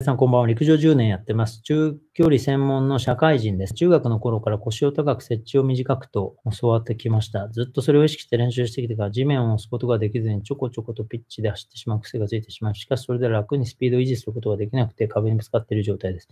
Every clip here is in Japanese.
皆さんこんばんは。陸上10年やってます。中距離専門の社会人です。中学の頃から腰を高く、設置を短くと教わってきました。ずっとそれを意識して練習してきてから地面を押すことができずにちょこちょことピッチで走ってしまう癖がついてしまう。しかしそれで楽にスピードを維持することができなくて壁にぶつかっている状態です。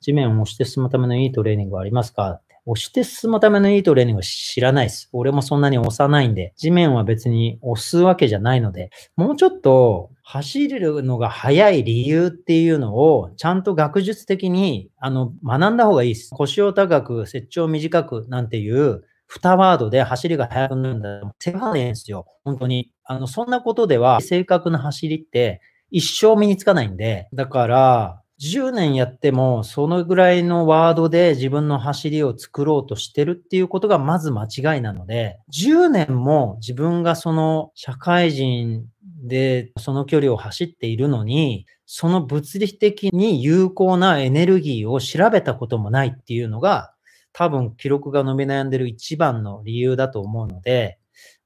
地面を押して進むためのいいトレーニングはありますか押して進むためのいいトレーニングは知らないです。俺もそんなに押さないんで、地面は別に押すわけじゃないので、もうちょっと走るのが速い理由っていうのをちゃんと学術的にあの学んだ方がいいです。腰を高く、接長短くなんていう二ワードで走りが速くなるんだ。せがねえんですよ。本当に。あの、そんなことでは正確な走りって一生身につかないんで。だから、10年やっても、そのぐらいのワードで自分の走りを作ろうとしてるっていうことがまず間違いなので、10年も自分がその社会人で、その距離を走っているのに、その物理的に有効なエネルギーを調べたこともないっていうのが、多分記録が伸び悩んでる一番の理由だと思うので、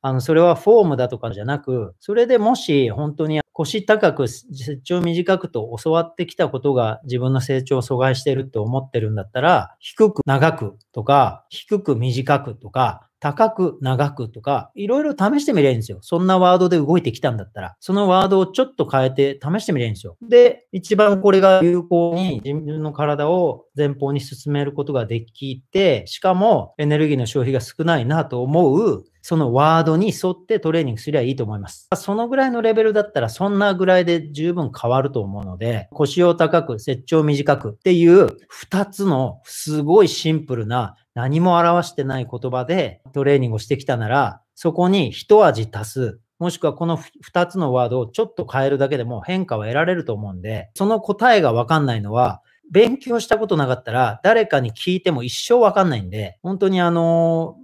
あの、それはフォームだとかじゃなく、それでもし本当に腰高く、成長短くと教わってきたことが自分の成長を阻害してるって思ってるんだったら、低く長くとか、低く短くとか、高く、長くとか、いろいろ試してみれんですよ。そんなワードで動いてきたんだったら、そのワードをちょっと変えて試してみれんですよ。で、一番これが有効に自分の体を前方に進めることができて、しかもエネルギーの消費が少ないなと思うそのワードに沿ってトレーニングすりゃいいと思います。そのぐらいのレベルだったら、そんなぐらいで十分変わると思うので、腰を高く、接地短くっていう2つのすごいシンプルな何も表してない言葉でトレーニングをしてきたなら、そこに一味足す、もしくはこの2つのワードをちょっと変えるだけでも変化は得られると思うんで、その答えがわかんないのは、勉強したことなかったら誰かに聞いても一生わかんないんで、本当にあの、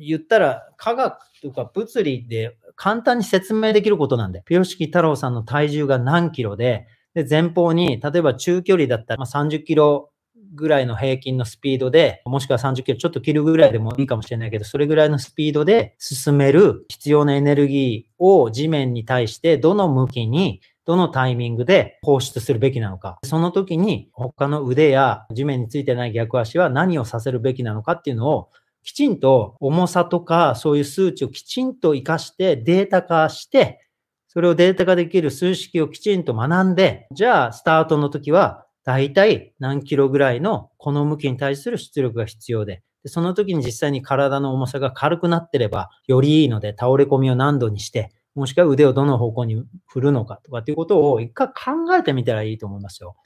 言ったら科学とか物理で簡単に説明できることなんで、ピヨシキ太郎さんの体重が何キロで、で前方に例えば中距離だったら30キロぐらいの平均のスピードで、もしくは30キロちょっと切るぐらいでもいいかもしれないけど、それぐらいのスピードで進める必要なエネルギーを地面に対してどの向きにどのタイミングで放出するべきなのか、その時に他の腕や地面についてない逆足は何をさせるべきなのかっていうのをきちんと重さとかそういう数値をきちんと活かしてデータ化して、それをデータ化できる数式をきちんと学んで、じゃあスタートの時は大体何キロぐらいのこの向きに対する出力が必要で、でその時に実際に体の重さが軽くなってればよりいいので、倒れ込みを何度にして、もしくは腕をどの方向に振るのかとかっていうことを一回考えてみたらいいと思いますよ。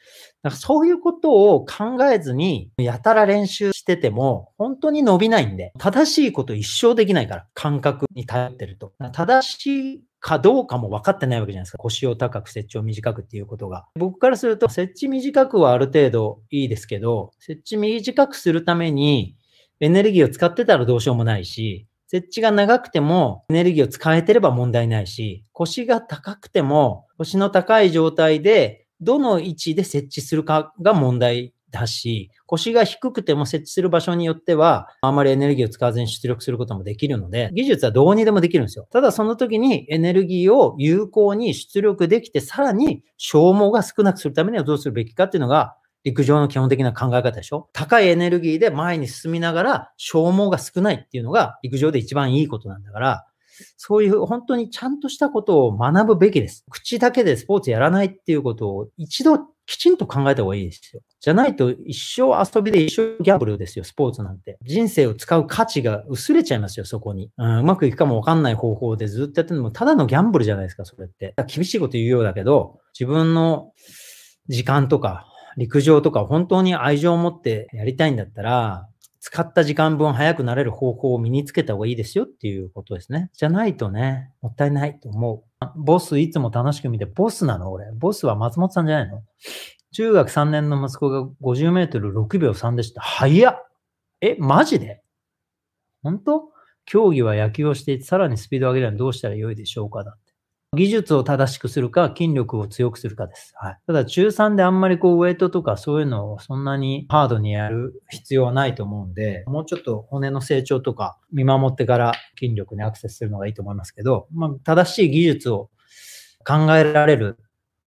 だからそういうことを考えずに、やたら練習してても、本当に伸びないんで、正しいこと一生できないから、感覚に頼ってると。正しいかどうかも分かってないわけじゃないですか。腰を高く、設置を短くっていうことが。僕からすると、設置短くはある程度いいですけど、設置短くするためにエネルギーを使ってたらどうしようもないし、設置が長くてもエネルギーを使えてれば問題ないし、腰が高くても腰の高い状態でどの位置で設置するかが問題だし、腰が低くても設置する場所によっては、あまりエネルギーを使わずに出力することもできるので、技術はどうにでもできるんですよ。ただその時にエネルギーを有効に出力できて、さらに消耗が少なくするためにはどうするべきかっていうのが、陸上の基本的な考え方でしょ高いエネルギーで前に進みながら消耗が少ないっていうのが陸上で一番いいことなんだから、そういう本当にちゃんとしたことを学ぶべきです。口だけでスポーツやらないっていうことを一度きちんと考えた方がいいですよ。じゃないと一生遊びで一生ギャンブルですよ、スポーツなんて。人生を使う価値が薄れちゃいますよ、そこに。うん、うまくいくかもわかんない方法でずっとやってるのも、ただのギャンブルじゃないですか、それって。厳しいこと言うようだけど、自分の時間とか陸上とか本当に愛情を持ってやりたいんだったら、使った時間分早くなれる方法を身につけた方がいいですよっていうことですね。じゃないとね、もったいないと思う。ボスいつも楽しく見て、ボスなの俺。ボスは松本さんじゃないの中学3年の息子が50メートル6秒3でした。早っえ、マジで本当競技は野球をしていて、さらにスピードを上げるにはどうしたらよいでしょうかだって。技術を正しくするか、筋力を強くするかです。はい、ただ、中3であんまりこう、ウェイトとかそういうのをそんなにハードにやる必要はないと思うんで、もうちょっと骨の成長とか見守ってから筋力にアクセスするのがいいと思いますけど、まあ、正しい技術を考えられる、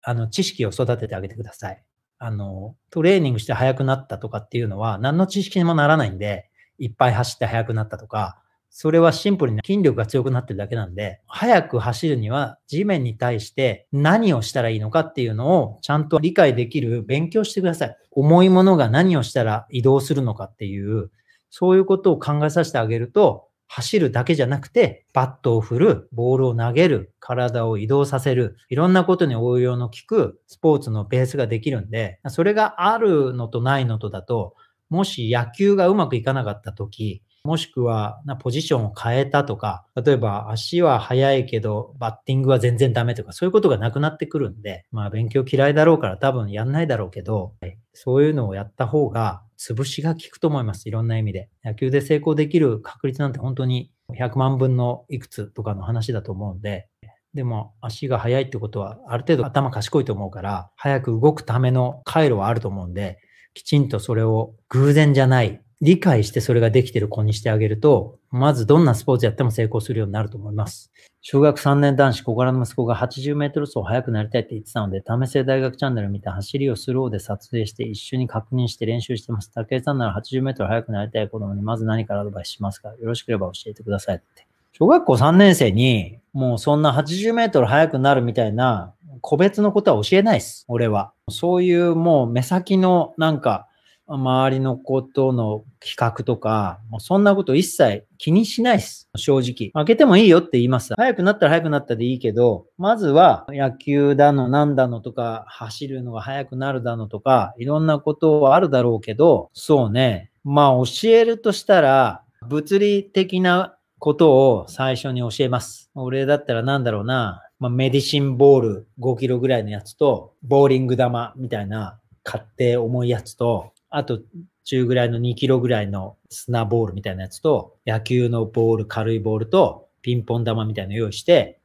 あの、知識を育ててあげてください。あの、トレーニングして速くなったとかっていうのは、何の知識にもならないんで、いっぱい走って速くなったとか、それはシンプルに筋力が強くなってるだけなんで、早く走るには地面に対して何をしたらいいのかっていうのをちゃんと理解できる勉強してください。重いものが何をしたら移動するのかっていう、そういうことを考えさせてあげると、走るだけじゃなくて、バットを振る、ボールを投げる、体を移動させる、いろんなことに応用の効くスポーツのベースができるんで、それがあるのとないのとだと、もし野球がうまくいかなかった時、もしくはなポジションを変えたとか、例えば足は速いけどバッティングは全然ダメとか、そういうことがなくなってくるんで、まあ勉強嫌いだろうから多分やんないだろうけど、そういうのをやった方が潰しが効くと思います。いろんな意味で。野球で成功できる確率なんて本当に100万分のいくつとかの話だと思うんで、でも足が速いってことはある程度頭賢いと思うから、早く動くための回路はあると思うんで、きちんとそれを偶然じゃない理解してそれができてる子にしてあげると、まずどんなスポーツやっても成功するようになると思います。小学3年男子小柄の息子が80メートル走速くなりたいって言ってたので、為末大学チャンネル見て走りをスローで撮影して一緒に確認して練習してます。武井さんなら80メートル速くなりたい子供にまず何からアドバイスしますかよろしければ教えてくださいって。小学校3年生に、もうそんな80メートル速くなるみたいな個別のことは教えないです。俺は。そういうもう目先のなんか、周りのことの比較とか、もうそんなこと一切気にしないです。正直。負けてもいいよって言います。早くなったら早くなったでいいけど、まずは野球だの何だのとか、走るのが早くなるだのとか、いろんなことはあるだろうけど、そうね。まあ教えるとしたら、物理的なことを最初に教えます。俺だったら何だろうな。まあ、メディシンボール5キロぐらいのやつと、ボーリング玉みたいな買って重いやつと、あと中ぐらいの2キロぐらいの砂ボールみたいなやつと、野球のボール、軽いボールと、ピンポン玉みたいなの用意して、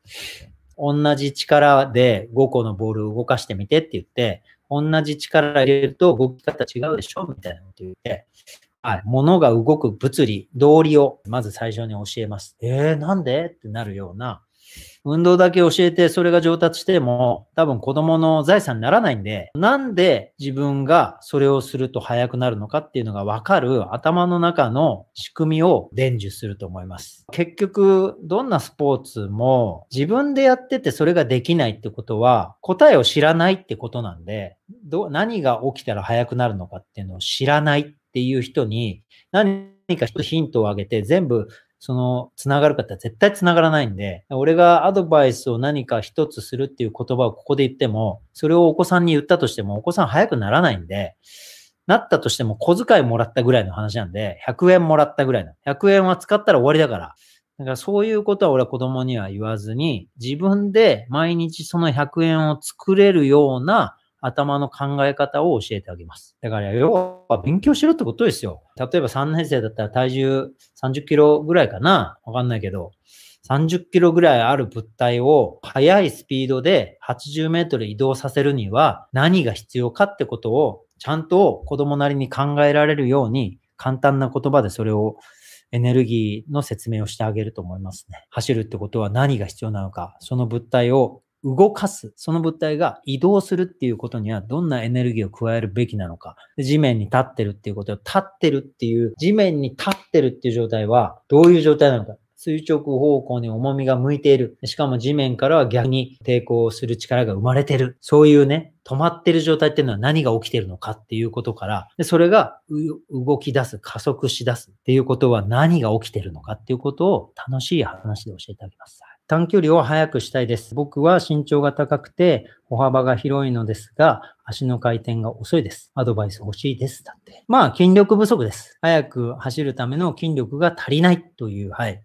同じ力で5個のボールを動かしてみてって言って、同じ力入れると動き方違うでしょみたいなこと言って、はい、物が動く物理、道理をまず最初に教えます。えー、なんでってなるような運動だけ教えてそれが上達しても多分子供の財産にならないんで、なんで自分がそれをすると早くなるのかっていうのがわかる頭の中の仕組みを伝授すると思います。結局、どんなスポーツも自分でやっててそれができないってことは答えを知らないってことなんで、ど何が起きたら早くなるのかっていうのを知らないっていう人に何かヒントをあげて全部その、つながるかって絶対つながらないんで、俺がアドバイスを何か一つするっていう言葉をここで言っても、それをお子さんに言ったとしても、お子さん早くならないんで、なったとしても小遣いもらったぐらいの話なんで、100円もらったぐらいの。100円は使ったら終わりだから。だからそういうことは俺は子供には言わずに、自分で毎日その100円を作れるような頭の考え方を教えてあげます。だから、要は勉強しろってことですよ。例えば3年生だったら体重30キロぐらいかなわかんないけど、30キロぐらいある物体を速いスピードで80メートル移動させるには何が必要かってことをちゃんと子供なりに考えられるように簡単な言葉でそれをエネルギーの説明をしてあげると思いますね。走るってことは何が必要なのか、その物体を動かす、その物体が移動するっていうことにはどんなエネルギーを加えるべきなのか。地面に立ってるっていうことは、立ってるっていう、地面に立ってるっていう状態はどういう状態なのか。垂直方向に重みが向いている。しかも地面からは逆に抵抗する力が生まれてる。そういうね、止まってる状態っていうのは何が起きてるのかっていうことから、でそれが動き出す、加速し出すっていうことは何が起きてるのかっていうことを楽しい話で教えてあげます。短距離を速くしたいです。僕は身長が高くて歩幅が広いのですが、足の回転が遅いです。アドバイス欲しいです。だって。まあ、筋力不足です。速く走るための筋力が足りないという、はい、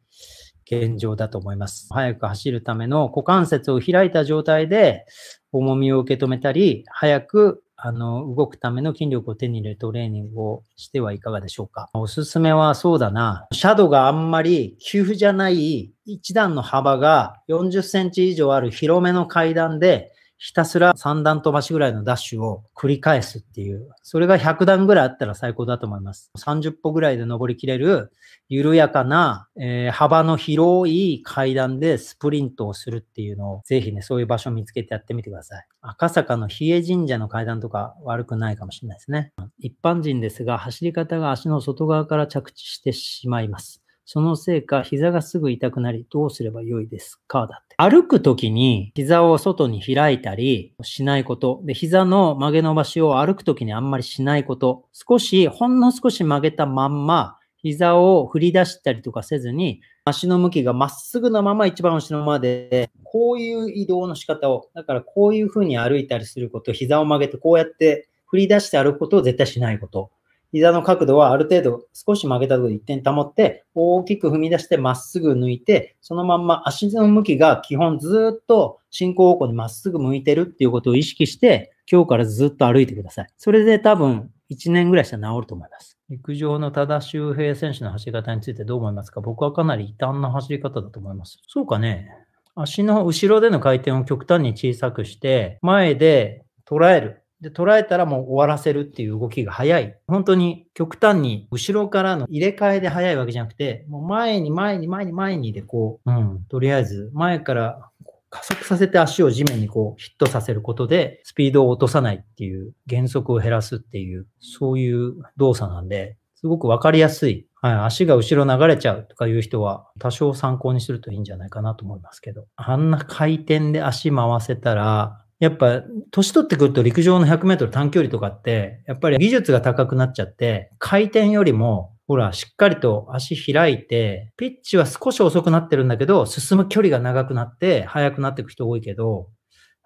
現状だと思います。速く走るための股関節を開いた状態で重みを受け止めたり、早くあの、動くための筋力を手に入れるトレーニングをしてはいかがでしょうか。おすすめはそうだな。シャドウがあんまり急じゃない一段の幅が40センチ以上ある広めの階段でひたすら3段飛ばしぐらいのダッシュを繰り返すっていう、それが100段ぐらいあったら最高だと思います。30歩ぐらいで登りきれる、緩やかな、えー、幅の広い階段でスプリントをするっていうのを、ぜひね、そういう場所を見つけてやってみてください。赤坂の比叡神社の階段とか悪くないかもしれないですね。一般人ですが、走り方が足の外側から着地してしまいます。そのせいか、膝がすぐ痛くなり、どうすればよいですかだって。歩くときに、膝を外に開いたりしないこと。で、膝の曲げ伸ばしを歩くときにあんまりしないこと。少し、ほんの少し曲げたまんま、膝を振り出したりとかせずに、足の向きがまっすぐのまま一番後ろまで、こういう移動の仕方を、だからこういうふうに歩いたりすること、膝を曲げてこうやって振り出して歩くことを絶対しないこと。膝の角度はある程度少し曲げたところで一点保って、大きく踏み出してまっすぐ抜いて、そのまんま足の向きが基本ずっと進行方向にまっすぐ向いてるっていうことを意識して、今日からずっと歩いてください。それで多分1年ぐらいしたら治ると思います。陸上の多田修平選手の走り方についてどう思いますか僕はかなり異端な走り方だと思います。そうかね。足の後ろでの回転を極端に小さくして、前で捉えるで、捉えたらもう終わらせるっていう動きが早い。本当に極端に後ろからの入れ替えで早いわけじゃなくて、もう前に前に前に前にでこう、うん、とりあえず前から加速させて足を地面にこうヒットさせることでスピードを落とさないっていう減速を減らすっていうそういう動作なんですごく分かりやすい、はい、足が後ろ流れちゃうとかいう人は多少参考にするといいんじゃないかなと思いますけどあんな回転で足回せたらやっぱ、年取ってくると陸上の100メートル短距離とかって、やっぱり技術が高くなっちゃって、回転よりも、ほら、しっかりと足開いて、ピッチは少し遅くなってるんだけど、進む距離が長くなって、速くなっていく人多いけど、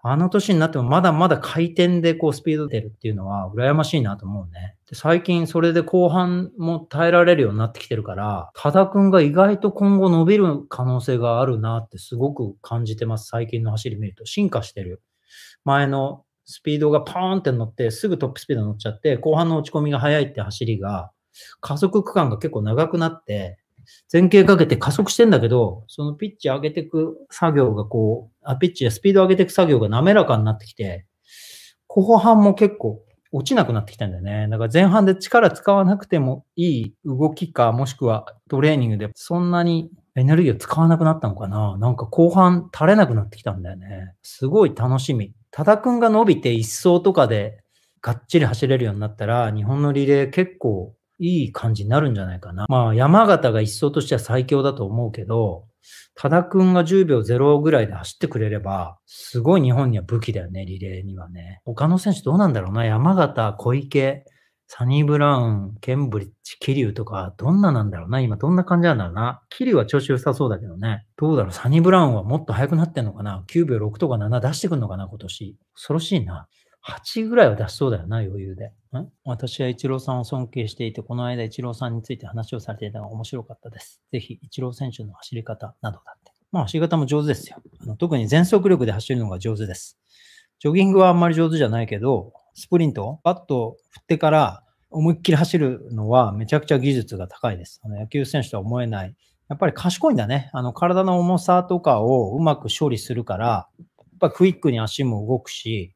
あの年になってもまだまだ回転でこうスピード出るっていうのは羨ましいなと思うね。で最近それで後半も耐えられるようになってきてるから、多田くんが意外と今後伸びる可能性があるなってすごく感じてます。最近の走り見ると進化してる。前のスピードがポーンって乗って、すぐトップスピード乗っちゃって、後半の落ち込みが速いって走りが、加速区間が結構長くなって、前傾かけて加速してんだけど、そのピッチ上げてく作業がこう、あピッチやスピード上げてく作業が滑らかになってきて、後半も結構落ちなくなってきたんだよね。だから前半で力使わなくてもいい動きか、もしくはトレーニングでそんなにエネルギーを使わなくなったのかななんか後半垂れなくなってきたんだよね。すごい楽しみ。多田くんが伸びて一走とかでがっちり走れるようになったら、日本のリレー結構いい感じになるんじゃないかな。まあ、山形が一走としては最強だと思うけど、多田くんが10秒0ぐらいで走ってくれれば、すごい日本には武器だよね、リレーにはね。他の選手どうなんだろうな。山形、小池、サニー・ブラウン、ケンブリッジ、キリュウとか、どんななんだろうな今どんな感じなんだろうなキリュウは調子良さそうだけどね。どうだろうサニー・ブラウンはもっと速くなってんのかな ?9 秒6とか7出してくんのかな今年。恐ろしいな。8ぐらいは出しそうだよな、余裕で。私はイチローさんを尊敬していて、この間イチローさんについて話をされていたのが面白かったです。ぜひ、イチロー選手の走り方などだって。まあ、走り方も上手ですよ。あの特に全速力で走るのが上手です。ジョギングはあんまり上手じゃないけど、スプリント、バット振ってから思いっきり走るのはめちゃくちゃ技術が高いです。あの野球選手とは思えない。やっぱり賢いんだね。あの体の重さとかをうまく処理するから、やっぱクイックに足も動くし、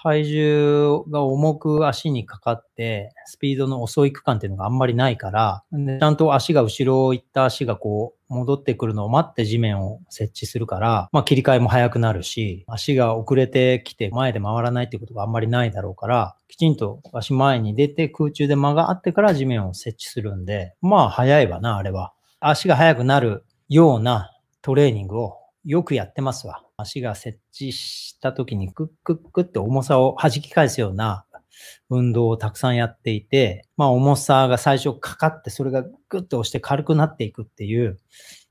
体重が重く足にかかって、スピードの遅い区間っていうのがあんまりないから、ちゃんと足が後ろを行った足がこう、戻ってくるのを待って地面を設置するから、まあ切り替えも早くなるし、足が遅れてきて前で回らないっていうことがあんまりないだろうから、きちんと足前に出て空中で間があってから地面を設置するんで、まあ早いわな、あれは。足が速くなるようなトレーニングをよくやってますわ。足が設置した時にクックックって重さを弾き返すような運動をたくさんやっていて、まあ重さが最初かかってそれがグッと押して軽くなっていくっていう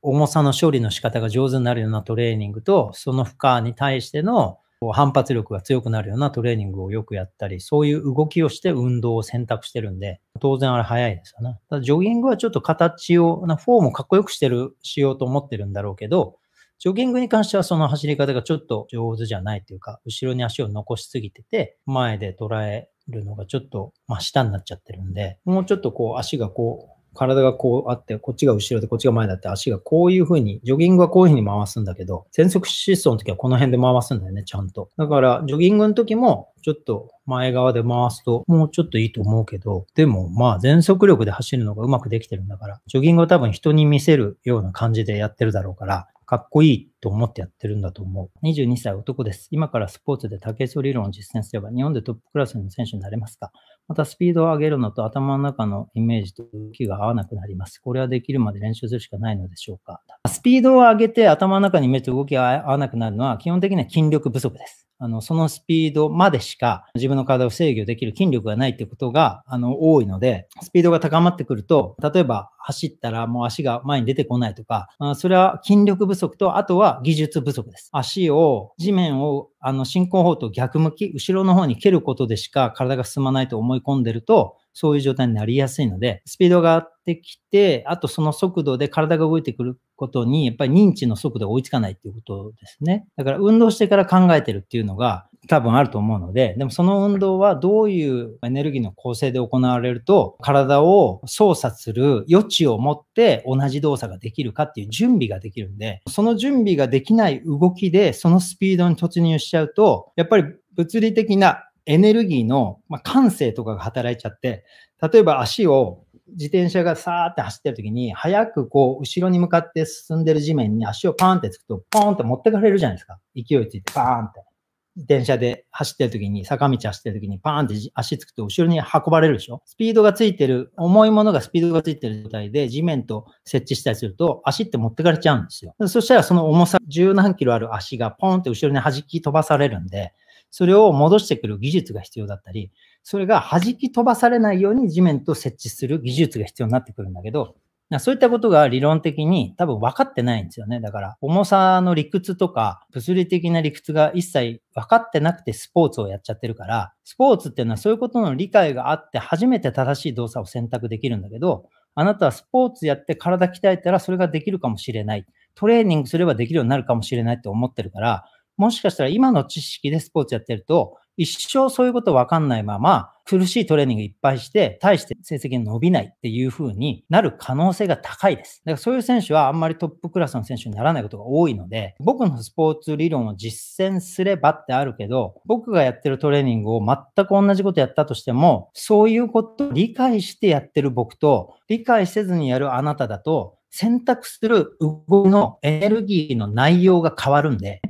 重さの処理の仕方が上手になるようなトレーニングとその負荷に対しての反発力が強くなるようなトレーニングをよくやったり、そういう動きをして運動を選択してるんで、当然あれ早いですよね。ただジョギングはちょっと形を、フォームをかっこよくしてる、しようと思ってるんだろうけど、ジョギングに関してはその走り方がちょっと上手じゃないというか、後ろに足を残しすぎてて、前で捉えるのがちょっと、真下になっちゃってるんで、もうちょっとこう足がこう、体がこうあって、こっちが後ろでこっちが前だって、足がこういう風に、ジョギングはこういう風に回すんだけど、全速疾走の時はこの辺で回すんだよね、ちゃんと。だから、ジョギングの時も、ちょっと前側で回すと、もうちょっといいと思うけど、でもまあ全速力で走るのがうまくできてるんだから、ジョギングは多分人に見せるような感じでやってるだろうから、かっこいいと思ってやってるんだと思う。22歳男です。今からスポーツで竹磯理論を実践すれば日本でトップクラスの選手になれますかまたスピードを上げるのと頭の中のイメージと動きが合わなくなります。これはできるまで練習するしかないのでしょうかスピードを上げて頭の中にイメージと動きが合わなくなるのは基本的には筋力不足です。あの、そのスピードまでしか自分の体を制御できる筋力がないってことが、あの、多いので、スピードが高まってくると、例えば走ったらもう足が前に出てこないとか、あそれは筋力不足と、あとは技術不足です。足を、地面を、あの、進行方と逆向き、後ろの方に蹴ることでしか体が進まないと思い込んでると、そういう状態になりやすいので、スピードが上がってきて、あとその速度で体が動いてくることに、やっぱり認知の速度が追いつかないっていうことですね。だから運動してから考えてるっていうのが多分あると思うので、でもその運動はどういうエネルギーの構成で行われると、体を操作する余地を持って同じ動作ができるかっていう準備ができるんで、その準備ができない動きでそのスピードに突入しちゃうと、やっぱり物理的なエネルギーの、まあ、感性とかが働いちゃって、例えば足を自転車がさーって走ってる時に、早くこう、後ろに向かって進んでる地面に足をパーンってつくと、ポーンって持ってかれるじゃないですか。勢いついて、パーンって。自転車で走ってる時に、坂道走ってる時に、パーンって足つくと後ろに運ばれるでしょスピードがついてる、重いものがスピードがついてる状態で地面と設置したりすると、足って持ってかれちゃうんですよ。そしたらその重さ、十何キロある足がポーンって後ろに弾き飛ばされるんで、それを戻してくる技術が必要だったり、それが弾き飛ばされないように地面と設置する技術が必要になってくるんだけど、そういったことが理論的に多分分かってないんですよね。だから、重さの理屈とか、物理的な理屈が一切分かってなくてスポーツをやっちゃってるから、スポーツっていうのはそういうことの理解があって初めて正しい動作を選択できるんだけど、あなたはスポーツやって体鍛えたらそれができるかもしれない。トレーニングすればできるようになるかもしれないって思ってるから、もしかしたら今の知識でスポーツやってると、一生そういうことわかんないまま、苦しいトレーニングいっぱいして、対して成績が伸びないっていう風になる可能性が高いです。だからそういう選手はあんまりトップクラスの選手にならないことが多いので、僕のスポーツ理論を実践すればってあるけど、僕がやってるトレーニングを全く同じことやったとしても、そういうことを理解してやってる僕と、理解せずにやるあなただと、選択する動きのエネルギーの内容が変わるんで、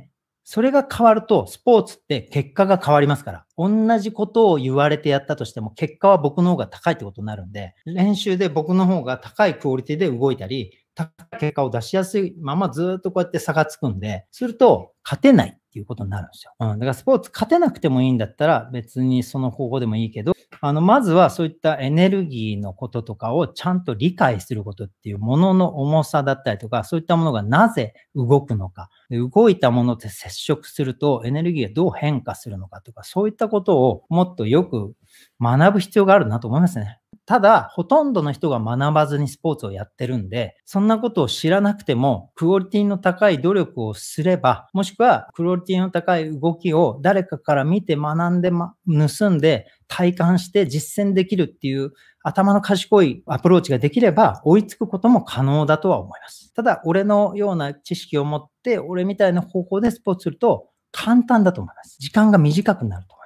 それが変わると、スポーツって結果が変わりますから、同じことを言われてやったとしても、結果は僕の方が高いってことになるんで、練習で僕の方が高いクオリティで動いたり、高い結果を出しやすいままずっとこうやって差がつくんで、すると勝てないっていうことになるんですよ。うん。だからスポーツ勝てなくてもいいんだったら別にその方法でもいいけど、あの、まずはそういったエネルギーのこととかをちゃんと理解することっていうものの重さだったりとか、そういったものがなぜ動くのか、で動いたものと接触するとエネルギーがどう変化するのかとか、そういったことをもっとよく学ぶ必要があるなと思いますね。ただ、ほとんどの人が学ばずにスポーツをやってるんで、そんなことを知らなくても、クオリティの高い努力をすれば、もしくはクオリティの高い動きを誰かから見て学んで、ま、盗んで、体感して実践できるっていう頭の賢いアプローチができれば追いつくことも可能だとは思います。ただ、俺のような知識を持って、俺みたいな方法でスポーツすると簡単だと思います。時間が短くなると。